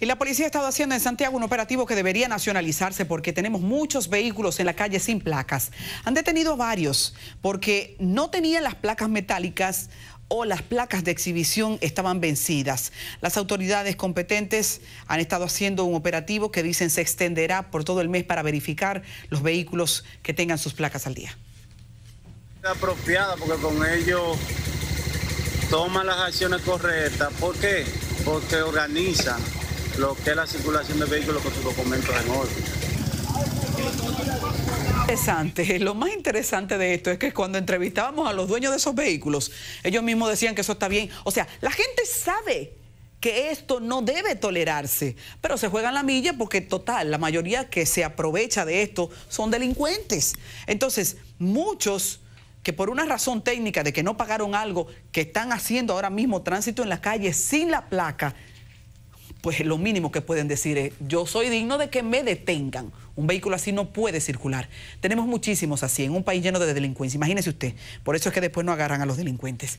Y la policía ha estado haciendo en Santiago un operativo que debería nacionalizarse porque tenemos muchos vehículos en la calle sin placas. Han detenido varios porque no tenían las placas metálicas o las placas de exhibición estaban vencidas. Las autoridades competentes han estado haciendo un operativo que dicen se extenderá por todo el mes para verificar los vehículos que tengan sus placas al día. Apropiada porque con ello toman las acciones correctas. ¿Por qué? Porque organizan lo que es la circulación de vehículos con sus documentos en orden. Interesante. Lo más interesante de esto es que cuando entrevistábamos a los dueños de esos vehículos, ellos mismos decían que eso está bien. O sea, la gente sabe que esto no debe tolerarse, pero se juegan la milla porque total, la mayoría que se aprovecha de esto son delincuentes. Entonces, muchos que por una razón técnica de que no pagaron algo, que están haciendo ahora mismo tránsito en las calles sin la placa, pues lo mínimo que pueden decir es, yo soy digno de que me detengan. Un vehículo así no puede circular. Tenemos muchísimos así en un país lleno de delincuencia. Imagínese usted. Por eso es que después no agarran a los delincuentes.